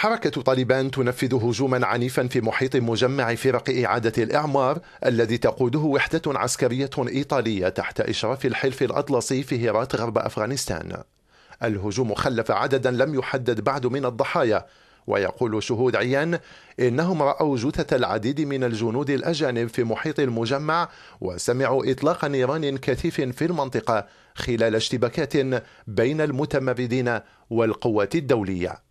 حركة طالبان تنفذ هجوما عنيفا في محيط مجمع فرق إعادة الإعمار الذي تقوده وحدة عسكرية إيطالية تحت إشراف الحلف الأطلسي في هيرات غرب أفغانستان الهجوم خلف عددا لم يحدد بعد من الضحايا ويقول شهود عيان إنهم رأوا جثث العديد من الجنود الأجانب في محيط المجمع وسمعوا إطلاق نيران كثيف في المنطقة خلال اشتباكات بين المتمردين والقوات الدولية